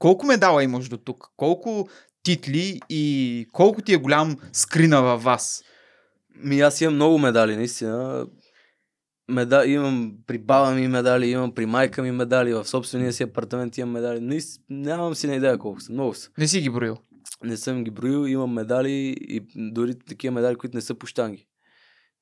Колко медала имаш до тук? Колко титли и колко ти е голям скрина във вас? Ми аз имам много медали, наистина. Меда... Имам при баба ми медали, имам при майка ми медали, в собствения си апартамент имам медали. Наистина, нямам си на идея колко са, много са. Не си ги броил? Не съм ги броил, имам медали и дори такива медали, които не са по штанги.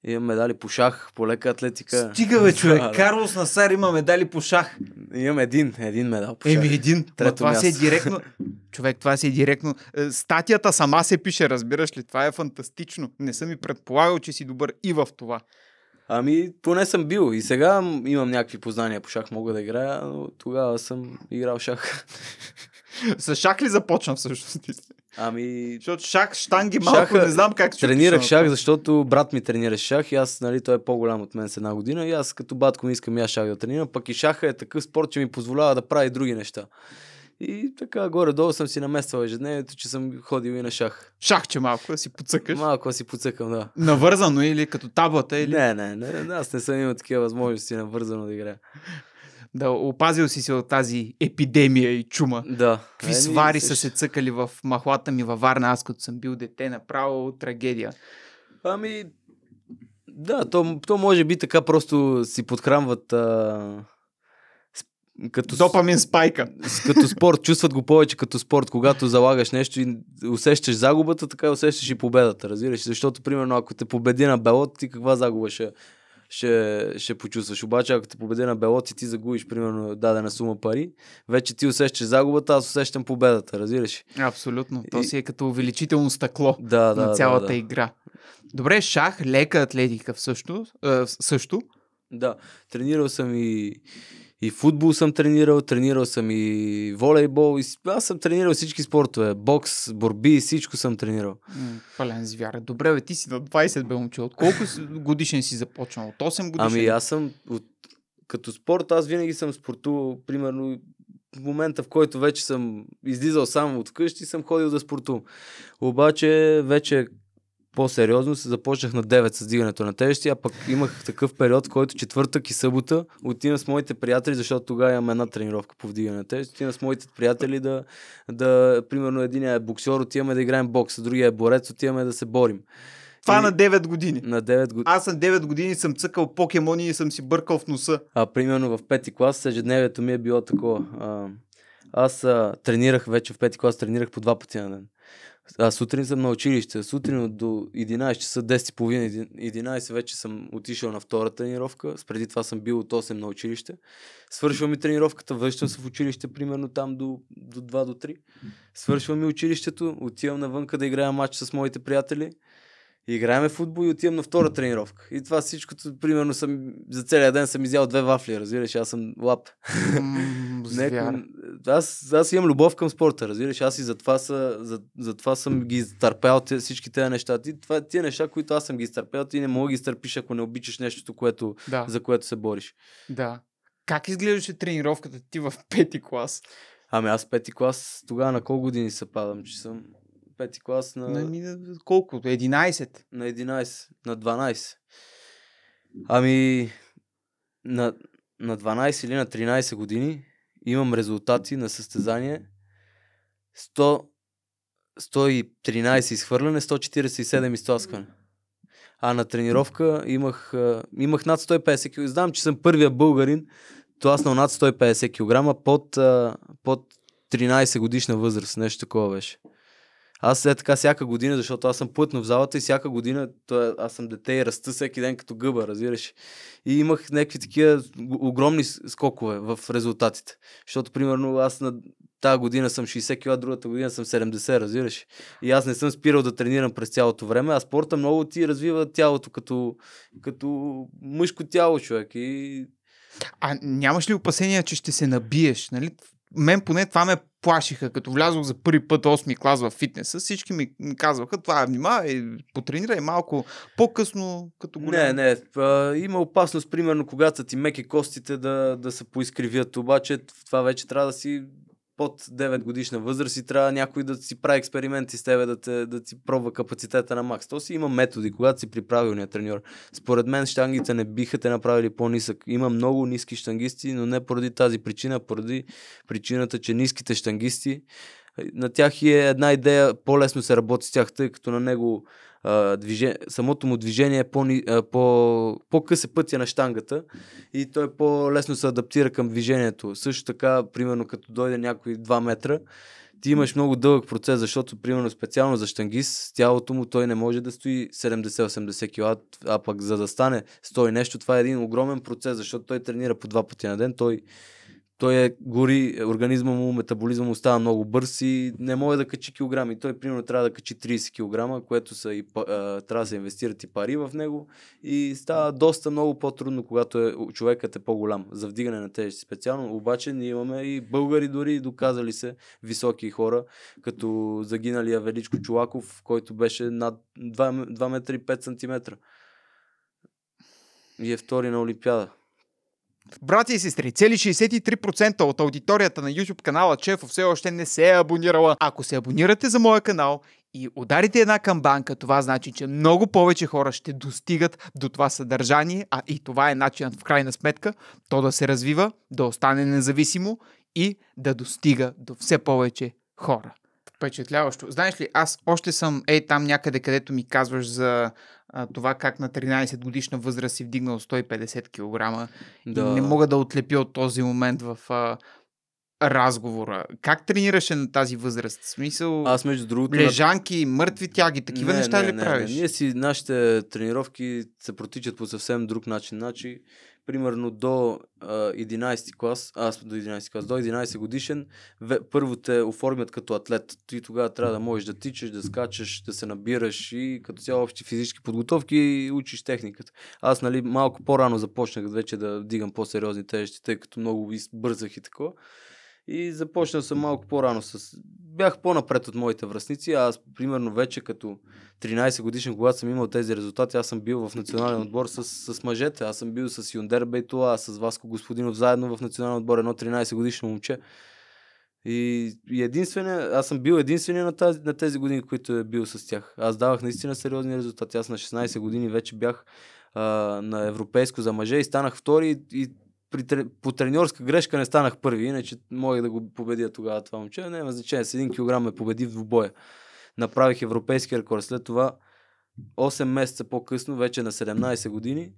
Имам медали по шах, по лека атлетика. Стига бе, човек. Карлос Насар има медали по шах. Имам един, един медал. Еми един. Трето това място. си е директно. Човек, това си е директно. Е, статията сама се пише, разбираш ли? Това е фантастично. Не съм и предполагал, че си добър и в това. Ами, поне съм бил. И сега имам някакви познания по шах, мога да играя, но тогава съм играл шах. С шах ли започна всъщност? Ами... Защото шах, штанги малко, шаха, не знам как ще Тренирах шах, защото брат ми тренира шах и аз, нали, той е по-голям от мен с една година и аз като батко не искам и аз шах да тренирам, пък и шаха е такъв спорт, че ми позволява да прави други неща. И така, горе-долу съм си намествал ежедневието, че съм ходил и на шах. Шах, че малко да си подсъкаш? Малко да си подсъкам, да. Навързано или като таблата? Или... Не, не, не, не, аз не съм имал такива възможности навързано да играя да опазил си се от тази епидемия и чума. Да. Какви е, свари са се цъкали в махлата ми във Варна, аз като съм бил дете, направо трагедия. Ами, да, то, то може би така просто си подхранват а, като допамин спайка. като спорт, чувстват го повече като спорт, когато залагаш нещо и усещаш загубата, така усещаш и победата, разбираш. Защото, примерно, ако те победи на белот, ти каква загуба ще ще, ще почувстваш. Обаче, ако те победи на белоци, ти загубиш, примерно, дадена сума пари, вече ти усещаш загубата, аз усещам победата, разбираш? Абсолютно. То си е като увеличително стъкло да, на да, цялата да, да. игра. Добре, шах, лека атлетика всъщност, също. Да, тренирал съм и, и футбол съм тренирал, тренирал съм и волейбол. И, аз съм тренирал всички спортове. Бокс, борби, всичко съм тренирал. М, пълен звяр. Добре, бе, ти си на 20, бе, момче. От колко годишен си започнал? От 8 годишен? Ами аз съм... От... Като спорт, аз винаги съм спортувал, примерно, в момента, в който вече съм излизал само от къщи, съм ходил да спортувам. Обаче, вече по-сериозно се започнах на 9 с дигането на тежести, а пък имах такъв период, в който четвъртък и събота отивам с моите приятели, защото тогава имам една тренировка по вдигане на тежести, отивам с моите приятели да, да примерно един е боксер, отиваме да играем бокс, а другия е борец, отиваме да се борим. Това е и... на 9 години. На 9 години. Аз на 9 години съм цъкал покемони и съм си бъркал в носа. А примерно в пети клас ежедневието ми е било такова. А, аз а, тренирах вече в пети клас, тренирах по два пъти на ден. А сутрин съм на училище. Сутрин до 11 часа, 10.30, 11 вече съм отишъл на втора тренировка. Спреди това съм бил от 8 на училище. Свършвам и тренировката, връщам се в училище примерно там до, до 2 до 3. Свършвам и училището, отивам навънка да играя матч с моите приятели. Играеме футбол и отивам на втора тренировка. И това всичкото, примерно, съм, за целия ден съм изял две вафли, разбираш, аз съм лап. Mm, Неко, аз, аз имам любов към спорта, разбираш. Аз и затова, са, за, затова съм ги изтърпял всички тези неща. Ти, това, тия неща, които аз съм ги изтърпял, ти не мога да ги изтърпиш, ако не обичаш нещото, което, да. за което се бориш. Да. Как изглеждаше тренировката ти в пети клас? Ами аз пети клас, тогава на колко години се падам, че съм пети клас на... на ми, колко? 11? На 11, на 12. Ами, на, на 12 или на 13 години имам резултати на състезание. 100, 113 изхвърляне, 147 изтласкване. А на тренировка имах, имах над 150 кг. Знам, че съм първия българин, тласнал над 150 кг под, под 13 годишна възраст. Нещо такова беше. Аз след така всяка година, защото аз съм плътно в залата и всяка година, той, аз съм дете и раста всеки ден като гъба, разбираш. И имах някакви такива огромни скокове в резултатите. Защото, примерно, аз на тази година съм 60 кг, другата година съм 70, разбираш. И аз не съм спирал да тренирам през цялото време, а спорта много ти развива тялото като, като мъжко тяло, човек. И а нямаш ли опасения, че ще се набиеш? Нали? мен поне това ме плашиха, като влязох за първи път 8-ми клас в фитнеса, всички ми казваха, това е внимавай, е, потренирай малко по-късно, като голям. Не, не, а, има опасност, примерно, когато ти меки костите да, да се поискривят, обаче това вече трябва да си под 9 годишна възраст и трябва някой да си прави експерименти с тебе, да, те, да ти пробва капацитета на макс. То си има методи, когато си при правилния треньор. Според мен штангите не биха те направили по-нисък. Има много ниски штангисти, но не поради тази причина, поради причината, че ниските штангисти на тях е една идея, по-лесно се работи с тях, тъй като на него а, движе, самото му движение е по, а, по, по пътя е на штангата и той по-лесно се адаптира към движението. Също така, примерно като дойде някой 2 метра, ти имаш много дълъг процес, защото примерно специално за штангист, тялото му той не може да стои 70-80 кг, а пък за да стане 100 нещо, това е един огромен процес, защото той тренира по два пъти на ден, той той е гори, организма му, метаболизма му става много бърз и не може да качи килограми. Той примерно трябва да качи 30 кг, което са и, а, трябва да се инвестират и пари в него и става доста много по-трудно, когато е, човекът е по-голям за вдигане на тежести специално. Обаче ние имаме и българи дори доказали се високи хора, като загиналия Величко Чулаков, който беше над 2, 2 метра и 5 сантиметра. И е втори на Олимпиада. Брати и сестри, цели 63% от аудиторията на YouTube канала Чефо все още не се е абонирала. Ако се абонирате за моя канал и ударите една камбанка, това значи, че много повече хора ще достигат до това съдържание, а и това е начинът в крайна сметка то да се развива, да остане независимо и да достига до все повече хора. Впечатляващо. Знаеш ли, аз още съм ей там някъде, където ми казваш за а, това как на 13 годишна възраст си вдигнал 150 кг. Да. не мога да отлепя от този момент в а, разговора. Как тренираше на тази възраст? В смисъл, Аз между другото... Лежанки, мъртви тяги, такива не, неща не, ли не, правиш? Не, не, ние си, нашите тренировки се протичат по съвсем друг начин. Значи, примерно до а, 11 клас, аз до 11 клас, до 11 годишен, ве, първо те оформят като атлет. Ти тогава трябва да можеш да тичаш, да скачаш, да се набираш и като цяло общи физически подготовки и учиш техниката. Аз нали малко по-рано започнах вече да дигам по-сериозни тежести, тъй като много бързах и такова. И започнал съм малко по-рано. С... Бях по-напред от моите връзници. Аз, примерно, вече като 13 годишен, когато съм имал тези резултати, аз съм бил в национален отбор с, с мъжете. Аз съм бил с Юндер Бейтула, с Васко Господинов, заедно в национален отбор, едно 13 годишно момче. И, и единствено, аз съм бил единствения на, тази, на тези години, които е бил с тях. Аз давах наистина сериозни резултати. Аз на 16 години вече бях а, на европейско за мъже и станах втори и, и при, по треньорска грешка не станах първи, иначе мога да го победя тогава това момче. Няма значение, с един килограм ме победи в двубоя. Направих европейски рекорд. След това 8 месеца по-късно, вече на 17 години,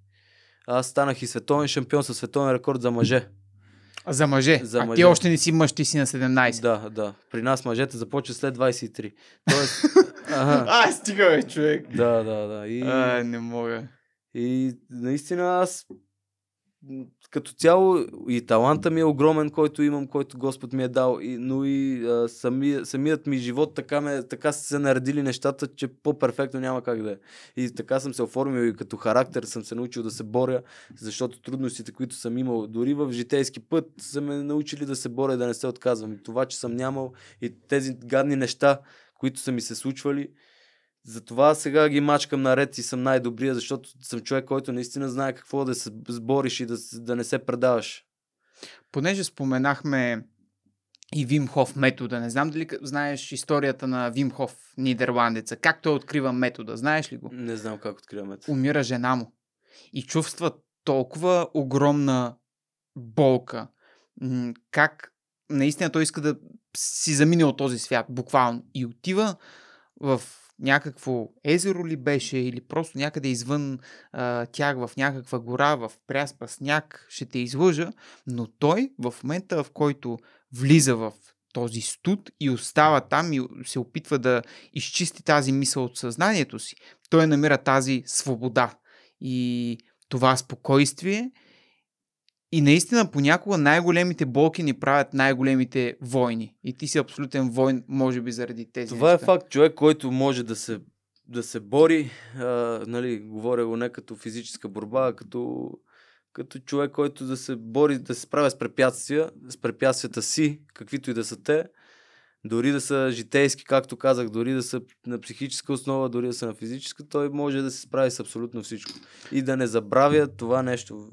аз станах и световен шампион със световен рекорд за мъже. За мъже. За а мъже. ти още не си мъж, ти си на 17. Да, да. При нас мъжете започва след 23. Тоест... ага. А, стига бе, човек. Да, да, да. И... А, не мога. И наистина аз като цяло и таланта ми е огромен, който имам, който Господ ми е дал, и, но и а, сами, самият ми живот така, ме, така са се наредили нещата, че по-перфектно няма как да е. И така съм се оформил и като характер съм се научил да се боря, защото трудностите, които съм имал дори в житейски път, са ме научили да се боря и да не се отказвам. И това, че съм нямал и тези гадни неща, които са ми се случвали, затова сега ги мачкам наред и съм най-добрия, защото съм човек, който наистина знае какво да се сбориш и да, да не се предаваш. Понеже споменахме и Вимхов метода. Не знам дали знаеш историята на Вимхов, нидерландеца. Как той открива метода? Знаеш ли го? Не знам как открива метода. Умира жена му. И чувства толкова огромна болка. Как наистина той иска да си замине от този свят, буквално. И отива в някакво езеро ли беше или просто някъде извън а, тях в някаква гора, в пряспа сняг, ще те излъжа, но той в момента в който влиза в този студ и остава там и се опитва да изчисти тази мисъл от съзнанието си, той намира тази свобода и това спокойствие – и наистина понякога най-големите болки ни правят най-големите войни. И ти си абсолютен войн, може би, заради тези. Това е неща. е факт. Човек, който може да се, да се бори, а, нали, говоря го не като физическа борба, а като, като човек, който да се бори, да се справя с препятствия, с препятствията си, каквито и да са те, дори да са житейски, както казах, дори да са на психическа основа, дори да са на физическа, той може да се справи с абсолютно всичко. И да не забравя това нещо,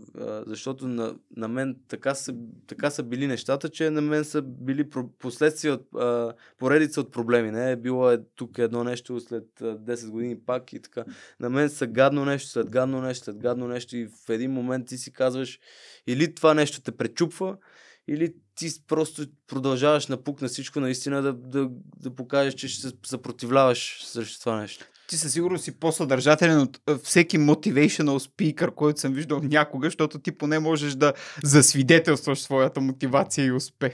защото на, на мен така са, така са били нещата, че на мен са били последствия от поредица от проблеми. Не е било е тук едно нещо след 10 години пак и така. На мен са гадно нещо, след гадно нещо, след гадно нещо и в един момент ти си казваш или това нещо те пречупва, или ти просто продължаваш напук на всичко, наистина да, да, да покажеш, че ще се съпротивляваш срещу това нещо. Ти със сигурност си по-съдържателен от всеки motivational speaker, който съм виждал някога, защото ти поне можеш да засвидетелстваш своята мотивация и успех.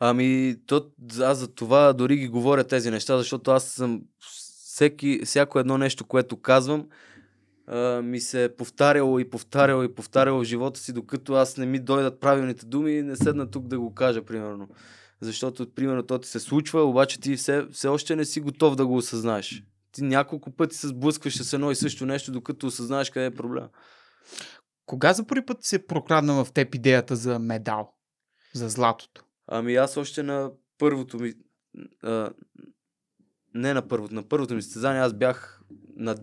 Ами, то, аз за това дори ги говоря тези неща, защото аз съм всеки, всяко едно нещо, което казвам, ми се е повтаряло и повтаряло и повтаряло в живота си, докато аз не ми дойдат правилните думи и не седна тук да го кажа, примерно. Защото, примерно, то ти се случва, обаче ти все, все още не си готов да го осъзнаеш. Ти няколко пъти се сблъскваш с едно и също нещо, докато осъзнаеш къде е проблема. Кога за първи път се прокрадна в теб идеята за медал? За златото? Ами аз още на първото ми... А, не на първото, на първото ми състезание аз бях на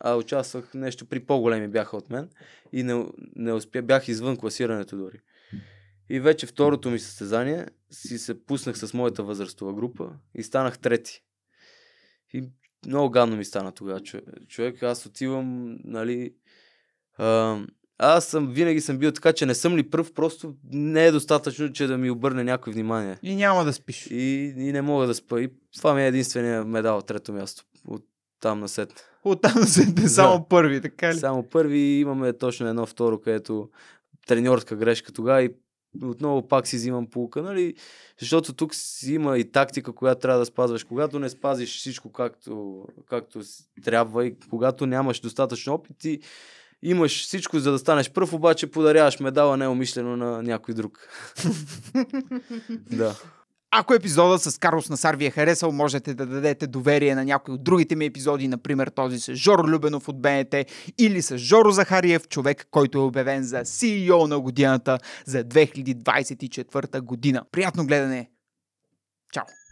а участвах нещо при по-големи бяха от мен и не, не успя, бях извън класирането дори. И вече второто ми състезание си се пуснах с моята възрастова група и станах трети. И много гадно ми стана тогава човек. Аз отивам, нали... А, аз съм, винаги съм бил така, че не съм ли пръв, просто не е достатъчно, че да ми обърне някой внимание. И няма да спиш. И, и не мога да спа. И това ми е единствения медал от трето място от Оттам на сет. там на сет е само да. първи, така ли? Само първи имаме точно едно второ, където треньорска грешка тогава и отново пак си взимам полука, нали? Защото тук си има и тактика, която трябва да спазваш. Когато не спазиш всичко както, както трябва и когато нямаш достатъчно опит и имаш всичко за да станеш пръв, обаче подаряваш медала неумишлено на някой друг. да. Ако епизода с Карлос Насар ви е харесал, можете да дадете доверие на някои от другите ми епизоди, например този с Жоро Любенов от БНТ или с Жоро Захариев, човек, който е обявен за CEO на годината за 2024 година. Приятно гледане! Чао!